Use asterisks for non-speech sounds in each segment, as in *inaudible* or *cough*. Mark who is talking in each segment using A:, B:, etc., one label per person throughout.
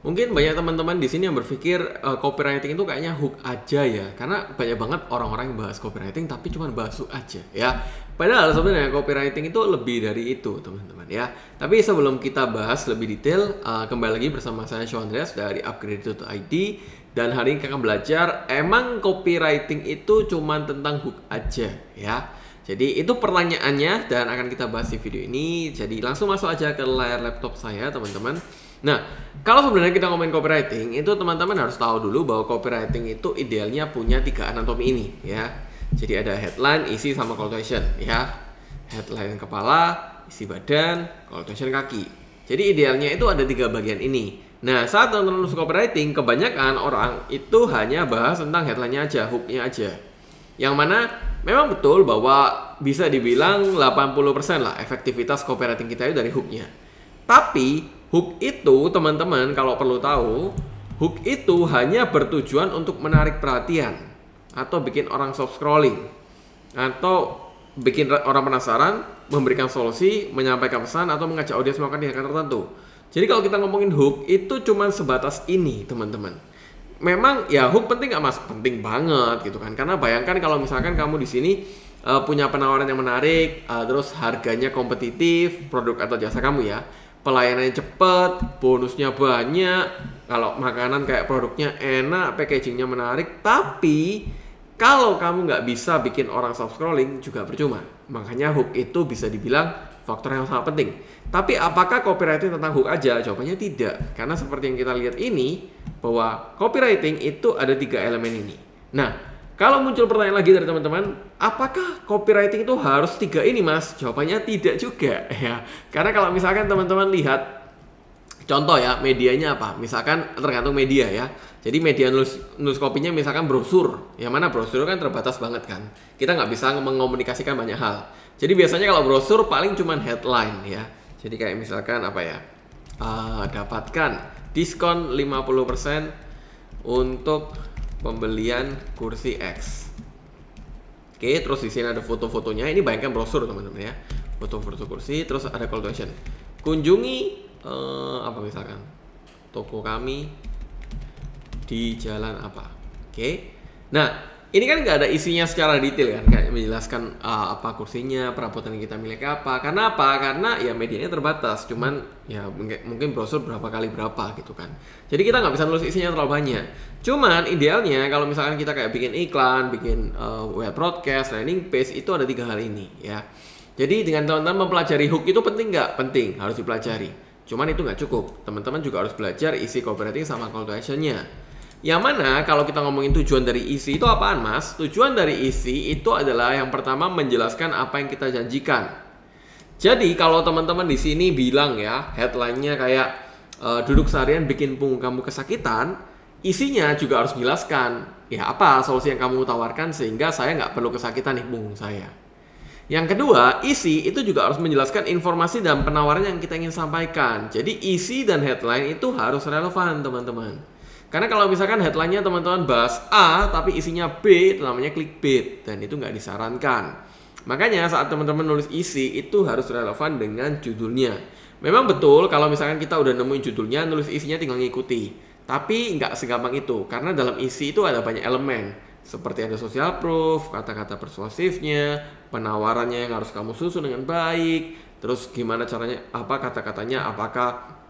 A: Mungkin banyak teman-teman di sini yang berpikir uh, copywriting itu kayaknya hook aja ya, karena banyak banget orang-orang yang bahas copywriting tapi cuma bahas hook aja ya. Padahal sebenarnya copywriting itu lebih dari itu teman-teman ya. Tapi sebelum kita bahas lebih detail, uh, kembali lagi bersama saya Sean Andreas dari Upgrade.id dan hari ini kita akan belajar emang copywriting itu cuma tentang hook aja ya. Jadi itu pertanyaannya dan akan kita bahas di video ini. Jadi langsung masuk aja ke layar laptop saya teman-teman. Nah, kalau sebenarnya kita ngomongin copywriting, itu teman-teman harus tahu dulu bahwa copywriting itu idealnya punya tiga anatomi ini, ya. Jadi ada headline, isi, sama call to action, ya. Headline kepala, isi badan, call to action kaki. Jadi idealnya itu ada tiga bagian ini. Nah, saat teman-teman lulus copywriting, kebanyakan orang itu hanya bahas tentang headline-nya aja, hook-nya aja. Yang mana memang betul bahwa bisa dibilang 80% lah efektivitas copywriting kita itu dari hook-nya. Tapi Hook itu teman-teman kalau perlu tahu, hook itu hanya bertujuan untuk menarik perhatian atau bikin orang soft scrolling atau bikin orang penasaran, memberikan solusi, menyampaikan pesan atau mengajak audiens melakukan tindakan tertentu. Jadi kalau kita ngomongin hook itu cuma sebatas ini teman-teman. Memang ya hook penting nggak mas? Penting banget gitu kan. Karena bayangkan kalau misalkan kamu di sini uh, punya penawaran yang menarik, uh, terus harganya kompetitif, produk atau jasa kamu ya pelayanannya cepat, bonusnya banyak. Kalau makanan kayak produknya enak, packagingnya menarik, tapi kalau kamu nggak bisa bikin orang soft scrolling juga percuma. Makanya hook itu bisa dibilang faktor yang sangat penting. Tapi apakah copywriting tentang hook aja? Jawabannya tidak. Karena seperti yang kita lihat ini, bahwa copywriting itu ada tiga elemen ini. Nah, kalau muncul pertanyaan lagi dari teman-teman, apakah copywriting itu harus tiga ini mas? Jawabannya tidak juga *laughs* ya. Karena kalau misalkan teman-teman lihat, contoh ya medianya apa? Misalkan tergantung media ya. Jadi media nulis, nulis kopinya misalkan brosur, yang mana brosur kan terbatas banget kan. Kita nggak bisa mengomunikasikan banyak hal. Jadi biasanya kalau brosur paling cuma headline ya. Jadi kayak misalkan apa ya, uh, dapatkan diskon 50% untuk pembelian kursi X. Oke, terus di sini ada foto-fotonya. Ini bayangkan brosur teman-teman ya. Foto-foto kursi, terus ada call to action. Kunjungi eh, apa misalkan toko kami di jalan apa. Oke. Nah, ini kan nggak ada isinya secara detail kan kayak menjelaskan uh, apa kursinya perabotan yang kita miliki apa karena apa karena ya medianya terbatas cuman ya mungkin brosur berapa kali berapa gitu kan jadi kita nggak bisa nulis isinya terlalu banyak cuman idealnya kalau misalkan kita kayak bikin iklan bikin uh, web broadcast landing page itu ada tiga hal ini ya jadi dengan teman-teman mempelajari hook itu penting nggak penting harus dipelajari cuman itu nggak cukup teman-teman juga harus belajar isi copywriting sama call to actionnya yang mana kalau kita ngomongin tujuan dari isi itu apaan mas? Tujuan dari isi itu adalah yang pertama menjelaskan apa yang kita janjikan. Jadi kalau teman-teman di sini bilang ya headline-nya kayak e, duduk seharian bikin punggung kamu kesakitan, isinya juga harus menjelaskan ya apa solusi yang kamu tawarkan sehingga saya nggak perlu kesakitan nih punggung saya. Yang kedua, isi itu juga harus menjelaskan informasi dan penawaran yang kita ingin sampaikan. Jadi isi dan headline itu harus relevan teman-teman. Karena kalau misalkan headline-nya teman-teman bahas A tapi isinya B itu namanya clickbait dan itu nggak disarankan. Makanya saat teman-teman nulis isi itu harus relevan dengan judulnya. Memang betul kalau misalkan kita udah nemuin judulnya, nulis isinya tinggal ngikuti. Tapi nggak segampang itu, karena dalam isi itu ada banyak elemen. Seperti ada social proof, kata-kata persuasifnya, penawarannya yang harus kamu susun dengan baik, terus gimana caranya, apa kata-katanya, apakah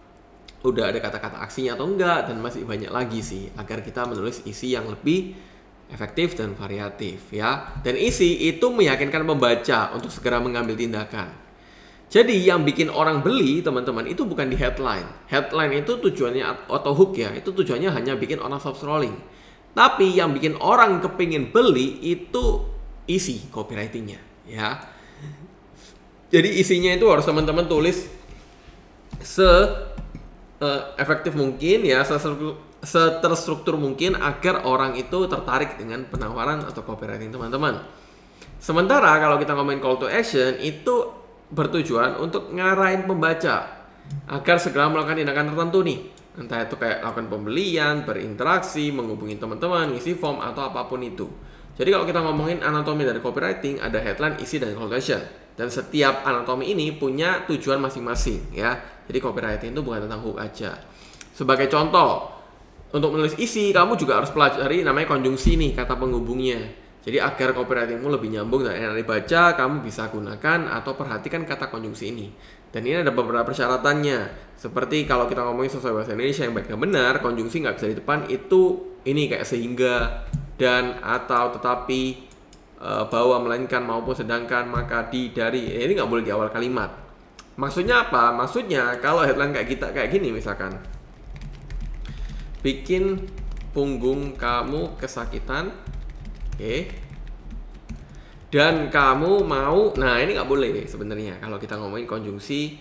A: udah ada kata-kata aksinya atau enggak dan masih banyak lagi sih agar kita menulis isi yang lebih efektif dan variatif ya. Dan isi itu meyakinkan pembaca untuk segera mengambil tindakan. Jadi yang bikin orang beli teman-teman itu bukan di headline. Headline itu tujuannya auto hook ya, itu tujuannya hanya bikin orang soft scrolling. Tapi yang bikin orang kepingin beli itu isi copywritingnya ya. Jadi isinya itu harus teman-teman tulis se uh, efektif mungkin ya seterstruktur mungkin agar orang itu tertarik dengan penawaran atau copywriting teman-teman. Sementara kalau kita ngomongin call to action itu bertujuan untuk ngarahin pembaca agar segera melakukan tindakan tertentu nih. Entah itu kayak lakukan pembelian, berinteraksi, menghubungi teman-teman, ngisi form atau apapun itu. Jadi kalau kita ngomongin anatomi dari copywriting, ada headline, isi, dan conclusion. Dan setiap anatomi ini punya tujuan masing-masing ya. Jadi copywriting itu bukan tentang hook aja. Sebagai contoh, untuk menulis isi, kamu juga harus pelajari namanya konjungsi nih, kata penghubungnya. Jadi agar copywritingmu lebih nyambung dan enak dibaca, kamu bisa gunakan atau perhatikan kata konjungsi ini. Dan ini ada beberapa persyaratannya. Seperti kalau kita ngomongin sesuai bahasa Indonesia yang baik dan benar, konjungsi nggak bisa di depan itu ini kayak sehingga dan atau tetapi e, eh, bahwa melainkan maupun sedangkan maka di dari eh, ini nggak boleh di awal kalimat maksudnya apa maksudnya kalau headline kayak kita kayak gini misalkan bikin punggung kamu kesakitan oke okay. dan kamu mau nah ini nggak boleh sebenarnya kalau kita ngomongin konjungsi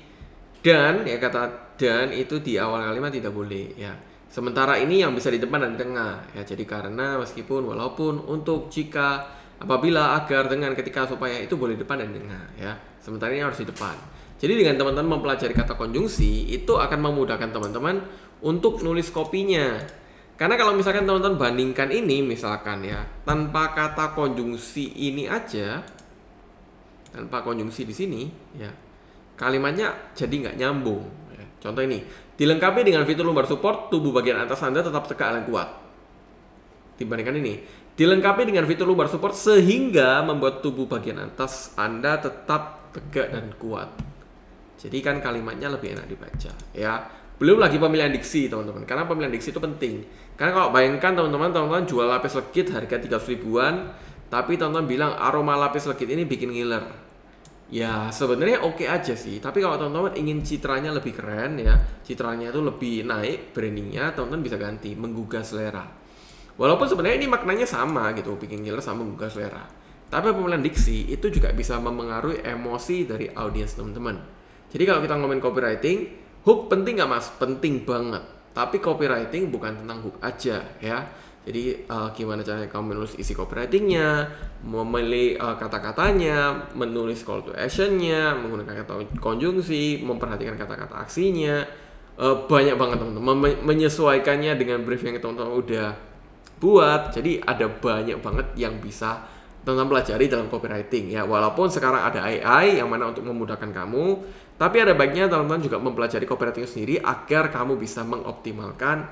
A: dan ya kata dan itu di awal kalimat tidak boleh ya Sementara ini yang bisa di depan dan di tengah ya. Jadi karena meskipun walaupun untuk jika apabila agar dengan ketika supaya itu boleh di depan dan di tengah ya. Sementara ini harus di depan. Jadi dengan teman-teman mempelajari kata konjungsi itu akan memudahkan teman-teman untuk nulis kopinya. Karena kalau misalkan teman-teman bandingkan ini misalkan ya, tanpa kata konjungsi ini aja tanpa konjungsi di sini ya. Kalimatnya jadi nggak nyambung Contoh ini, dilengkapi dengan fitur lumbar support, tubuh bagian atas Anda tetap tegak dan kuat. Dibandingkan ini, dilengkapi dengan fitur lumbar support sehingga membuat tubuh bagian atas Anda tetap tegak dan kuat. Jadi kan kalimatnya lebih enak dibaca, ya. Belum lagi pemilihan diksi, teman-teman. Karena pemilihan diksi itu penting. Karena kalau bayangkan teman-teman, teman-teman jual lapis legit harga 300 ribuan, tapi teman-teman bilang aroma lapis legit ini bikin ngiler Ya sebenarnya oke okay aja sih, tapi kalau teman-teman ingin citranya lebih keren ya, citranya itu lebih naik brandingnya, teman-teman bisa ganti menggugah selera. Walaupun sebenarnya ini maknanya sama gitu, bikin killer sama menggugah selera. Tapi pemilihan diksi itu juga bisa memengaruhi emosi dari audiens teman-teman. Jadi kalau kita ngomongin copywriting, hook penting nggak mas? Penting banget. Tapi copywriting bukan tentang hook aja ya jadi uh, gimana caranya kamu menulis isi copywritingnya, memilih uh, kata-katanya, menulis call to actionnya, menggunakan kata konjungsi, memperhatikan kata-kata aksinya, uh, banyak banget teman-teman menyesuaikannya dengan brief yang teman-teman udah buat. Jadi ada banyak banget yang bisa teman-teman pelajari dalam copywriting ya. Walaupun sekarang ada AI yang mana untuk memudahkan kamu, tapi ada baiknya teman-teman juga mempelajari copywriting sendiri agar kamu bisa mengoptimalkan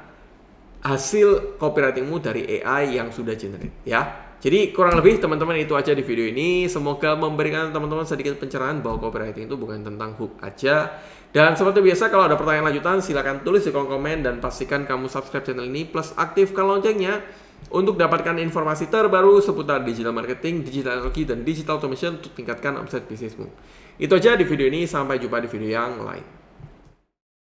A: hasil copywritingmu dari AI yang sudah generate ya. Jadi kurang lebih teman-teman itu aja di video ini. Semoga memberikan teman-teman sedikit pencerahan bahwa copywriting itu bukan tentang hook aja. Dan seperti biasa kalau ada pertanyaan lanjutan silahkan tulis di kolom komen dan pastikan kamu subscribe channel ini plus aktifkan loncengnya untuk dapatkan informasi terbaru seputar digital marketing, digital energy, dan digital automation untuk tingkatkan omset bisnismu. Itu aja di video ini, sampai jumpa di video yang lain.